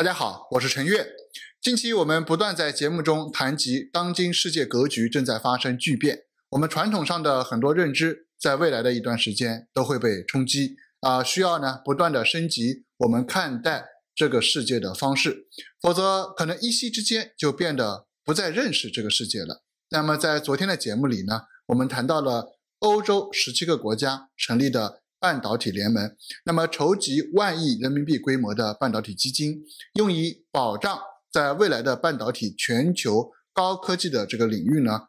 大家好，我是陈悦。近期我们不断在节目中谈及，当今世界格局正在发生巨变，我们传统上的很多认知，在未来的一段时间都会被冲击啊，需要呢不断的升级我们看待这个世界的方式，否则可能一夕之间就变得不再认识这个世界了。那么在昨天的节目里呢，我们谈到了欧洲十七个国家成立的。半导体联盟，那么筹集万亿人民币规模的半导体基金，用以保障在未来的半导体全球高科技的这个领域呢，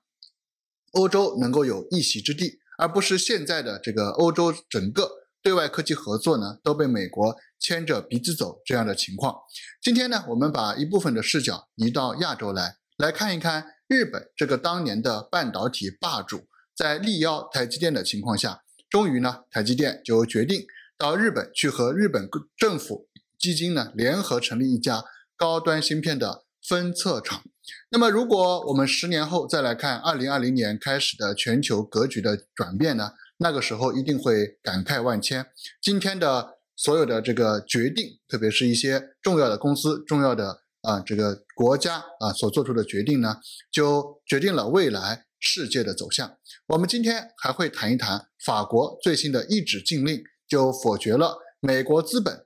欧洲能够有一席之地，而不是现在的这个欧洲整个对外科技合作呢都被美国牵着鼻子走这样的情况。今天呢，我们把一部分的视角移到亚洲来，来看一看日本这个当年的半导体霸主，在力邀台积电的情况下。终于呢，台积电就决定到日本去和日本政府基金呢联合成立一家高端芯片的分测厂。那么，如果我们十年后再来看二零二零年开始的全球格局的转变呢，那个时候一定会感慨万千。今天的所有的这个决定，特别是一些重要的公司、重要的啊这个国家啊所做出的决定呢，就决定了未来。世界的走向，我们今天还会谈一谈法国最新的一纸禁令，就否决了美国资本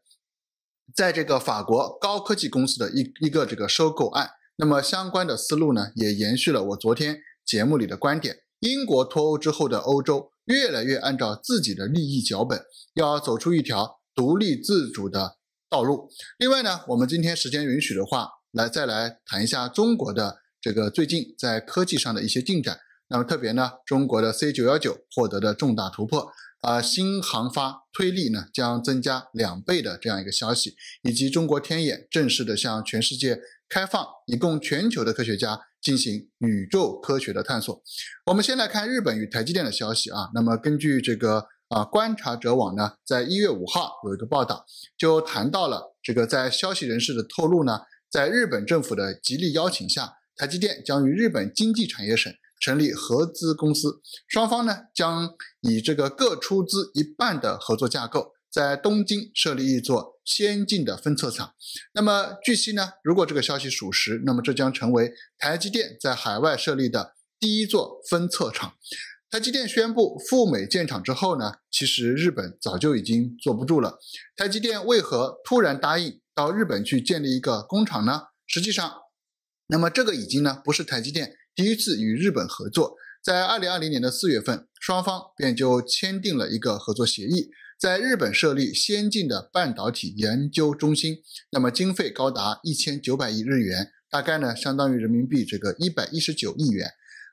在这个法国高科技公司的一一个这个收购案。那么相关的思路呢，也延续了我昨天节目里的观点：英国脱欧之后的欧洲，越来越按照自己的利益脚本，要走出一条独立自主的道路。另外呢，我们今天时间允许的话，来再来谈一下中国的这个最近在科技上的一些进展。那么特别呢，中国的 C 九幺九获得的重大突破啊，新航发推力呢将增加两倍的这样一个消息，以及中国天眼正式的向全世界开放，以供全球的科学家进行宇宙科学的探索。我们先来看日本与台积电的消息啊。那么根据这个啊观察者网呢，在一月五号有一个报道，就谈到了这个在消息人士的透露呢，在日本政府的极力邀请下，台积电将与日本经济产业省。成立合资公司，双方呢将以这个各出资一半的合作架构，在东京设立一座先进的分测厂。那么据悉呢，如果这个消息属实，那么这将成为台积电在海外设立的第一座分测厂。台积电宣布赴美建厂之后呢，其实日本早就已经坐不住了。台积电为何突然答应到日本去建立一个工厂呢？实际上，那么这个已经呢不是台积电。第一次与日本合作，在二零二零年的四月份，双方便就签订了一个合作协议，在日本设立先进的半导体研究中心。那么经费高达一千九百亿日元，大概呢相当于人民币这个一百一十九亿元。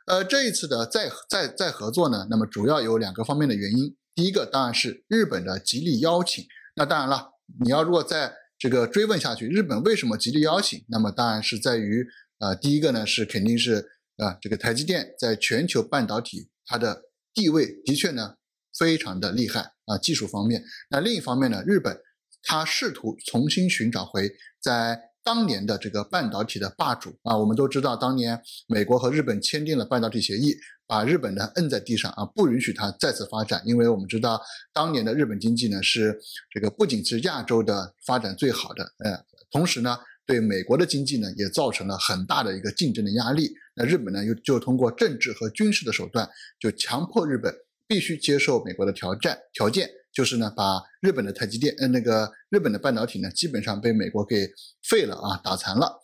呃，这一次的再再再合作呢，那么主要有两个方面的原因。第一个当然是日本的极力邀请。那当然了，你要如果在这个追问下去，日本为什么极力邀请？那么当然是在于，呃，第一个呢是肯定是。啊，这个台积电在全球半导体它的地位的确呢非常的厉害啊，技术方面。那另一方面呢，日本它试图重新寻找回在当年的这个半导体的霸主啊。我们都知道，当年美国和日本签订了半导体协议，把日本呢摁在地上啊，不允许它再次发展。因为我们知道，当年的日本经济呢是这个不仅是亚洲的发展最好的，呃，同时呢对美国的经济呢也造成了很大的一个竞争的压力。那日本呢，又就通过政治和军事的手段，就强迫日本必须接受美国的挑战条件，就是呢，把日本的台积电，呃，那个日本的半导体呢，基本上被美国给废了啊，打残了。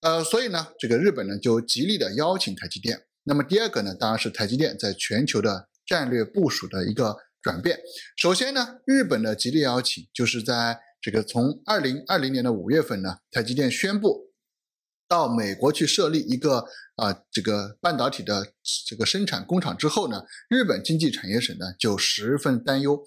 呃，所以呢，这个日本呢，就极力的邀请台积电。那么第二个呢，当然是台积电在全球的战略部署的一个转变。首先呢，日本的极力邀请，就是在这个从二零二零年的五月份呢，台积电宣布。到美国去设立一个啊，这个半导体的这个生产工厂之后呢，日本经济产业省呢就十分担忧，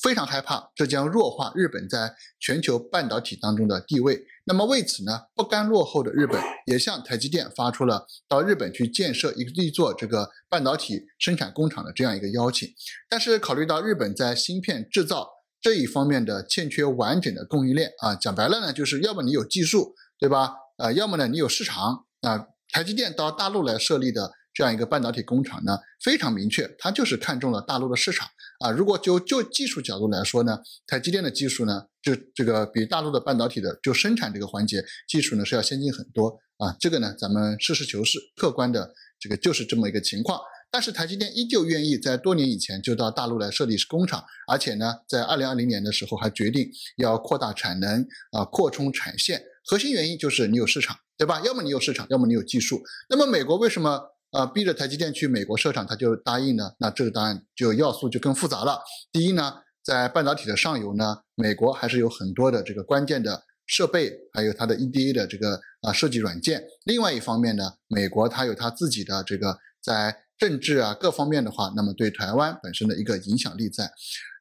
非常害怕这将弱化日本在全球半导体当中的地位。那么为此呢，不甘落后的日本也向台积电发出了到日本去建设一座这个半导体生产工厂的这样一个邀请。但是考虑到日本在芯片制造这一方面的欠缺完整的供应链啊，讲白了呢，就是要么你有技术，对吧？呃，要么呢，你有市场啊？台积电到大陆来设立的这样一个半导体工厂呢，非常明确，它就是看中了大陆的市场啊。如果就就技术角度来说呢，台积电的技术呢，就这个比大陆的半导体的就生产这个环节技术呢是要先进很多啊。这个呢，咱们实事求是、客观的，这个就是这么一个情况。但是台积电依旧愿意在多年以前就到大陆来设立工厂，而且呢，在二零二零年的时候还决定要扩大产能啊，扩充产线。核心原因就是你有市场，对吧？要么你有市场，要么你有技术。那么美国为什么呃逼着台积电去美国设厂，他就答应呢？那这个当然就要素就更复杂了。第一呢，在半导体的上游呢，美国还是有很多的这个关键的设备，还有它的 EDA 的这个啊设计软件。另外一方面呢，美国它有它自己的这个在政治啊各方面的话，那么对台湾本身的一个影响力在。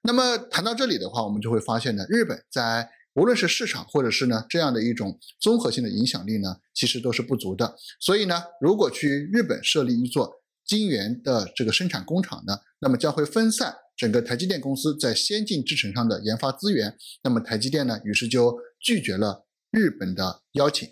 那么谈到这里的话，我们就会发现呢，日本在。无论是市场，或者是呢这样的一种综合性的影响力呢，其实都是不足的。所以呢，如果去日本设立一座晶圆的这个生产工厂呢，那么将会分散整个台积电公司在先进制程上的研发资源。那么台积电呢，于是就拒绝了日本的邀请。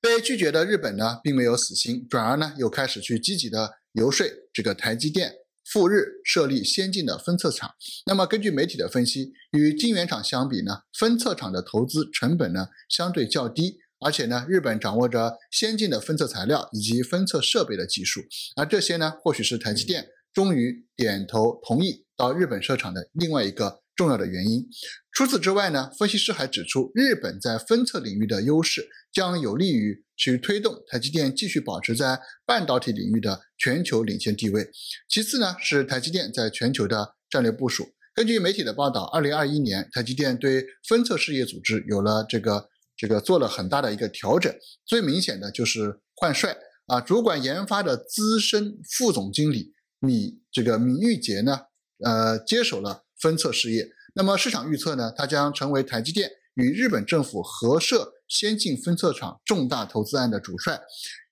被拒绝的日本呢，并没有死心，转而呢又开始去积极的游说这个台积电。赴日设立先进的分测厂。那么根据媒体的分析，与晶圆厂相比呢，分测厂的投资成本呢相对较低，而且呢，日本掌握着先进的分测材料以及分测设备的技术，而这些呢，或许是台积电终于点头同意到日本设厂的另外一个。重要的原因。除此之外呢，分析师还指出，日本在分测领域的优势将有利于去推动台积电继续保持在半导体领域的全球领先地位。其次呢，是台积电在全球的战略部署。根据媒体的报道，二零二一年台积电对分测事业组织有了这个这个做了很大的一个调整。最明显的就是换帅啊，主管研发的资深副总经理米这个米玉杰呢，呃，接手了。分测试业，那么市场预测呢？它将成为台积电与日本政府合设先进分测厂重大投资案的主帅，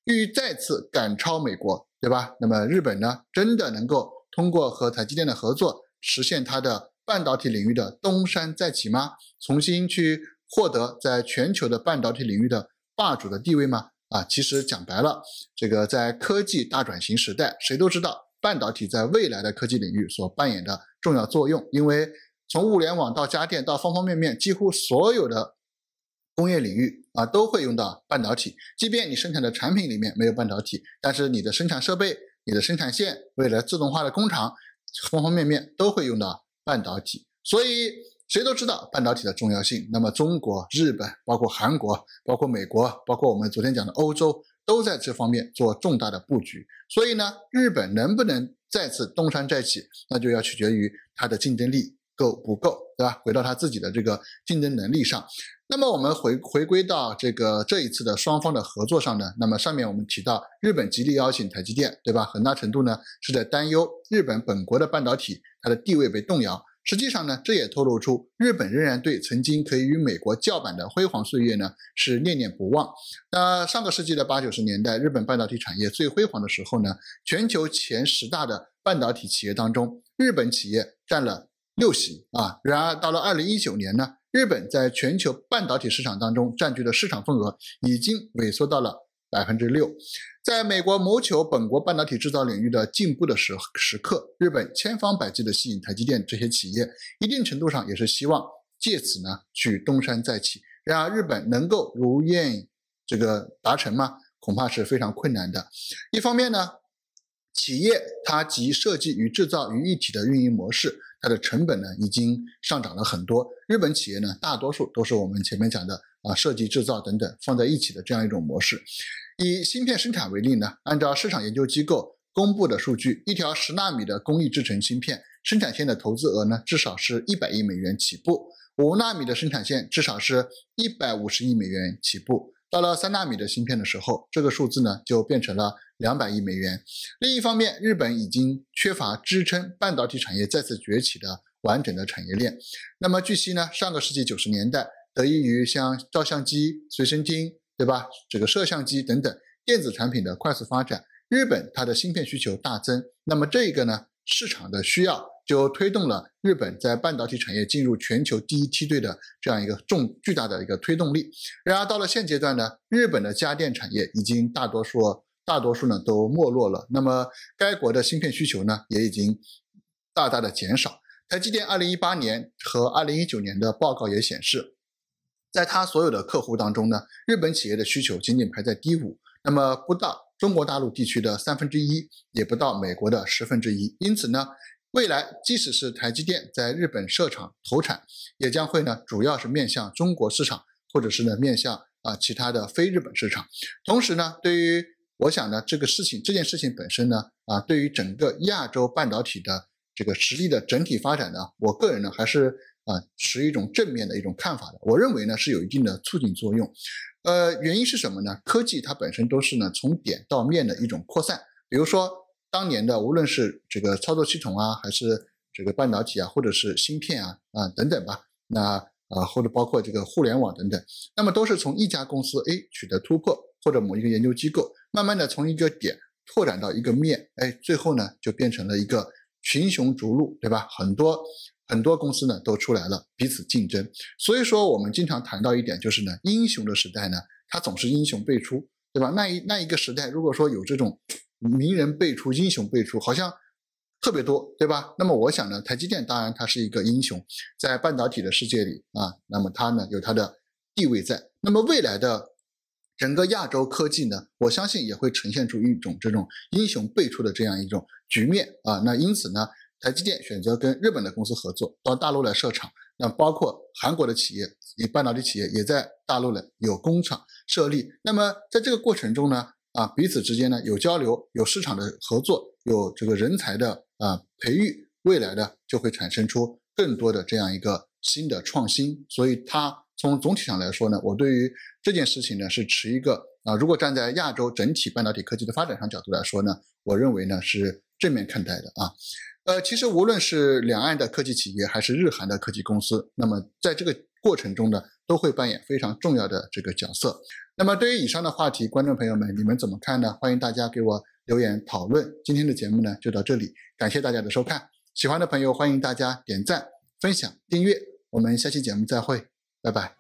欲再次赶超美国，对吧？那么日本呢？真的能够通过和台积电的合作，实现它的半导体领域的东山再起吗？重新去获得在全球的半导体领域的霸主的地位吗？啊，其实讲白了，这个在科技大转型时代，谁都知道。半导体在未来的科技领域所扮演的重要作用，因为从物联网到家电到方方面面，几乎所有的工业领域啊都会用到半导体。即便你生产的产品里面没有半导体，但是你的生产设备、你的生产线、未来自动化的工厂，方方面面都会用到半导体。所以谁都知道半导体的重要性。那么中国、日本、包括韩国、包括美国、包括我们昨天讲的欧洲。都在这方面做重大的布局，所以呢，日本能不能再次东山再起，那就要取决于它的竞争力够不够，对吧？回到它自己的这个竞争能力上。那么我们回回归到这个这一次的双方的合作上呢？那么上面我们提到，日本极力邀请台积电，对吧？很大程度呢是在担忧日本本国的半导体它的地位被动摇。实际上呢，这也透露出日本仍然对曾经可以与美国叫板的辉煌岁月呢是念念不忘。那上个世纪的八九十年代，日本半导体产业最辉煌的时候呢，全球前十大的半导体企业当中，日本企业占了六席啊。然而到了二零一九年呢，日本在全球半导体市场当中占据的市场份额已经萎缩到了。百分之六，在美国谋求本国半导体制造领域的进步的时时刻，日本千方百计的吸引台积电这些企业，一定程度上也是希望借此呢去东山再起。然而，日本能够如愿这个达成吗？恐怕是非常困难的。一方面呢，企业它集设计与制造于一体的运营模式，它的成本呢已经上涨了很多。日本企业呢，大多数都是我们前面讲的啊，设计制造等等放在一起的这样一种模式。以芯片生产为例呢，按照市场研究机构公布的数据，一条十纳米的工艺制成芯片生产线的投资额呢，至少是一百亿美元起步；五纳米的生产线至少是一百五十亿美元起步。到了三纳米的芯片的时候，这个数字呢就变成了两百亿美元。另一方面，日本已经缺乏支撑半导体产业再次崛起的完整的产业链。那么，据悉呢，上个世纪九十年代，得益于像照相机、随身听。对吧？这个摄像机等等电子产品的快速发展，日本它的芯片需求大增。那么这个呢，市场的需要就推动了日本在半导体产业进入全球第一梯队的这样一个重巨大的一个推动力。然而到了现阶段呢，日本的家电产业已经大多数大多数呢都没落了。那么该国的芯片需求呢也已经大大的减少。台积电二零一八年和二零一九年的报告也显示。在他所有的客户当中呢，日本企业的需求仅仅排在第五，那么不到中国大陆地区的三分之一，也不到美国的十分之一。因此呢，未来即使是台积电在日本设厂投产，也将会呢，主要是面向中国市场，或者是呢面向啊其他的非日本市场。同时呢，对于我想呢，这个事情，这件事情本身呢，啊，对于整个亚洲半导体的这个实力的整体发展呢，我个人呢还是。啊，持一种正面的一种看法的，我认为呢是有一定的促进作用。呃，原因是什么呢？科技它本身都是呢从点到面的一种扩散。比如说当年的，无论是这个操作系统啊，还是这个半导体啊，或者是芯片啊啊等等吧，那啊或者包括这个互联网等等，那么都是从一家公司哎取得突破，或者某一个研究机构，慢慢的从一个点拓展到一个面，哎，最后呢就变成了一个群雄逐鹿，对吧？很多。很多公司呢都出来了，彼此竞争。所以说，我们经常谈到一点，就是呢，英雄的时代呢，它总是英雄辈出，对吧？那一那一个时代，如果说有这种名人辈出、英雄辈出，好像特别多，对吧？那么我想呢，台积电当然它是一个英雄，在半导体的世界里啊，那么它呢有它的地位在。那么未来的整个亚洲科技呢，我相信也会呈现出一种这种英雄辈出的这样一种局面啊。那因此呢。台积电选择跟日本的公司合作到大陆来设厂，那包括韩国的企业，以半导体企业也在大陆呢有工厂设立。那么在这个过程中呢，啊彼此之间呢有交流，有市场的合作，有这个人才的啊培育，未来的就会产生出更多的这样一个新的创新。所以它从总体上来说呢，我对于这件事情呢是持一个啊，如果站在亚洲整体半导体科技的发展上角度来说呢，我认为呢是正面看待的啊。呃，其实无论是两岸的科技企业，还是日韩的科技公司，那么在这个过程中呢，都会扮演非常重要的这个角色。那么对于以上的话题，观众朋友们你们怎么看呢？欢迎大家给我留言讨论。今天的节目呢就到这里，感谢大家的收看。喜欢的朋友欢迎大家点赞、分享、订阅。我们下期节目再会，拜拜。